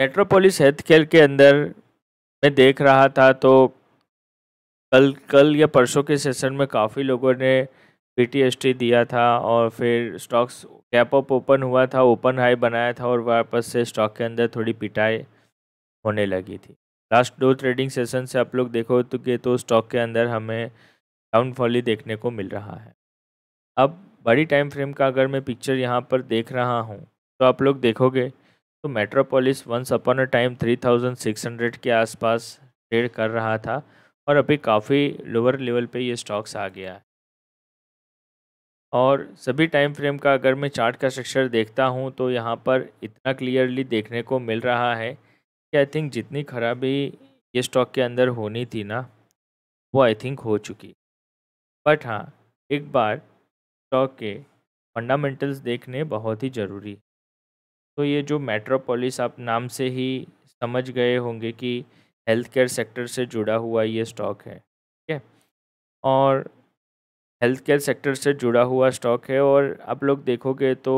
metropolis health care के अंदर मैं देख रहा था तो कल कल या परसों के सेशन में काफ़ी लोगों ने पी दिया था और फिर स्टॉक्स कैप अप ओपन हुआ था ओपन हाई बनाया था और वापस से स्टॉक के अंदर थोड़ी पिटाई होने लगी थी लास्ट दो ट्रेडिंग सेशन से आप लोग देखो तो कि तो स्टॉक के अंदर हमें डाउनफॉल ही देखने को मिल रहा है अब बड़ी टाइम फ्रेम का अगर मैं पिक्चर यहाँ पर देख रहा हूँ तो आप लोग देखोगे तो Metropolis once upon a time 3600 के आसपास ट्रेड कर रहा था और अभी काफ़ी लोअर लेवल पे ये स्टॉक्स आ गया है और सभी टाइम फ्रेम का अगर मैं चार्ट का स्ट्रक्चर देखता हूँ तो यहाँ पर इतना क्लियरली देखने को मिल रहा है कि आई थिंक जितनी खराबी ये स्टॉक के अंदर होनी थी ना वो आई थिंक हो चुकी बट हाँ एक बार स्टॉक के फंडामेंटल्स देखने बहुत ही ज़रूरी तो ये जो मेट्रोपोलिस आप नाम से ही समझ गए होंगे कि हेल्थ केयर सेक्टर से जुड़ा हुआ ये स्टॉक है ठीक है और हेल्थ केयर सेक्टर से जुड़ा हुआ स्टॉक है और आप लोग देखोगे तो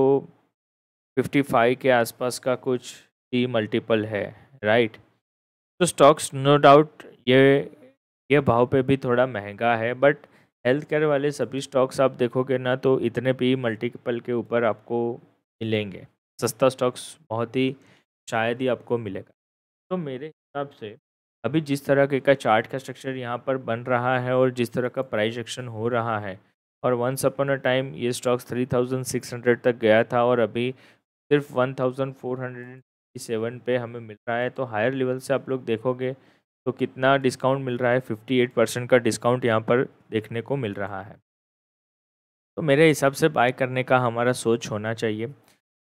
55 के आसपास का कुछ टी मल्टीपल है राइट तो स्टॉक्स नो डाउट ये ये भाव पे भी थोड़ा महंगा है बट हेल्थ केयर वाले सभी स्टॉक्स आप देखोगे ना तो इतने पी मल्टीपल के ऊपर आपको मिलेंगे सस्ता स्टॉक्स बहुत ही शायद ही आपको मिलेगा तो मेरे हिसाब से अभी जिस तरह के का चार्ट का स्ट्रक्चर यहाँ पर बन रहा है और जिस तरह का प्राइस एक्शन हो रहा है और वंस अपन अ टाइम ये स्टॉक्स 3600 तक गया था और अभी सिर्फ 1457 पे हमें मिल रहा है तो हायर लेवल से आप लोग देखोगे तो कितना डिस्काउंट मिल रहा है 58 परसेंट का डिस्काउंट यहाँ पर देखने को मिल रहा है तो मेरे हिसाब से बाय करने का हमारा सोच होना चाहिए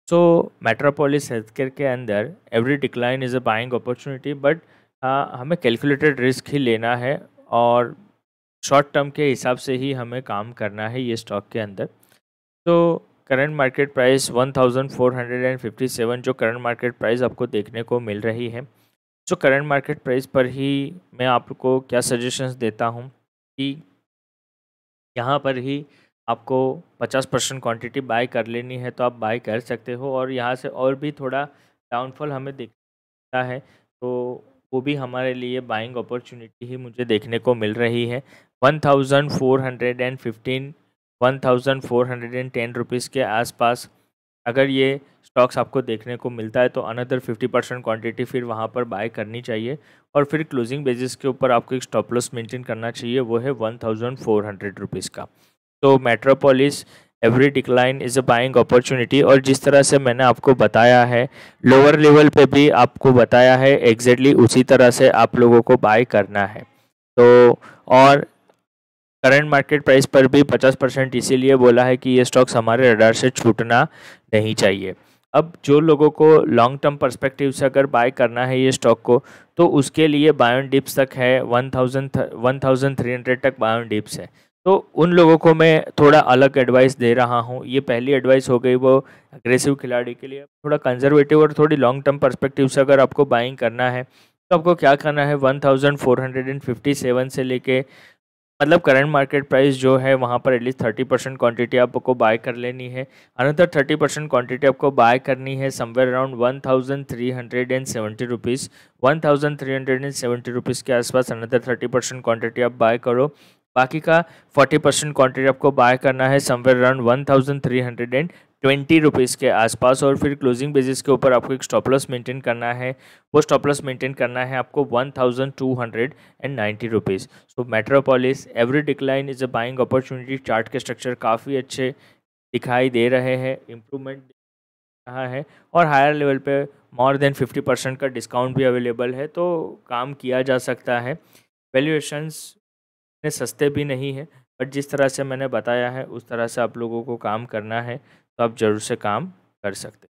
सो मेट्रोपोलिस हेल्थ केयर के अंदर every decline is a buying opportunity but हमें कैलकुलेटेड रिस्क ही लेना है और शॉर्ट टर्म के हिसाब से ही हमें काम करना है ये स्टॉक के अंदर तो करंट मार्केट प्राइस 1457 जो करंट मार्केट प्राइस आपको देखने को मिल रही है सो करंट मार्केट प्राइस पर ही मैं आपको क्या सजेशंस देता हूँ कि यहाँ पर ही आपको 50 परसेंट क्वान्टिटी बाय कर लेनी है तो आप बाय कर सकते हो और यहाँ से और भी थोड़ा डाउनफॉल हमें दिखता है तो वो भी हमारे लिए बाइंग अपॉर्चुनिटी ही मुझे देखने को मिल रही है one thousand four hundred and fifteen one thousand four hundred and ten rupees के आसपास अगर ये स्टॉक्स आपको देखने को मिलता है तो अनदर फिफ्टी परसेंट क्वान्टिटी फिर वहाँ पर बाय करनी चाहिए और फिर क्लोजिंग बेसिस के ऊपर आपको एक स्टॉप लॉस मेंटेन करना चाहिए वो है one thousand four hundred rupees का तो Metropolis every decline is a buying opportunity और जिस तरह से मैंने आपको बताया है लोअर लेवल पे भी आपको बताया है एग्जैक्टली उसी तरह से आप लोगों को बाय करना है तो और करंट मार्केट प्राइस पर भी 50 परसेंट इसीलिए बोला है कि ये स्टॉक्स हमारे रडार से छूटना नहीं चाहिए अब जो लोगों को लॉन्ग टर्म परस्पेक्टिव से अगर बाय करना है ये स्टॉक को तो उसके लिए बायोन डिप्स तक है one thousand one thousand three hundred तक बायोन डिप्स है तो उन लोगों को मैं थोड़ा अलग एडवाइस दे रहा हूँ ये पहली एडवाइस हो गई वो अग्रेसिव खिलाड़ी के लिए थोड़ा कंजर्वेटिव और थोड़ी लॉन्ग टर्म परस्पेक्टिव से अगर आपको बाइंग करना है तो आपको क्या करना है 1457 से लेके मतलब करंट मार्केट प्राइस जो है वहाँ पर एटलीस्ट थर्टी परसेंट क्वान्टिटी आपको बाय कर लेनी है अनदर थर्टी परसेंट क्वान्टिटी आपको बाय करनी है somewhere around one thousand three hundred and seventy rupees one thousand three hundred and seventy rupees के आसपास अनदर थर्टी परसेंट क्वान्टिटी आप बाय करो बाकी का फोर्टी परसेंट क्वान्टिटी आपको बाय करना है somewhere around one thousand three hundred and twenty rupees के आसपास और फिर क्लोजिंग बेसिस के ऊपर आपको एक स्टॉप लॉस मेंटेन करना है वो स्टॉप लॉस मेंटेन करना है आपको one thousand two hundred and ninety rupees so Metropolis every decline is a buying opportunity chart के स्ट्रक्चर काफ़ी अच्छे दिखाई दे रहे हैं इम्प्रूवमेंट रहा है और हायर लेवल पर मोर देन फिफ्टी परसेंट का डिस्काउंट भी अवेलेबल है तो काम किया जा सकता है वैल्यूएशंस इतने सस्ते भी नहीं है बट जिस तरह से मैंने बताया है उस तरह से आप लोगों को काम करना है तो आप ज़रूर से काम कर सकते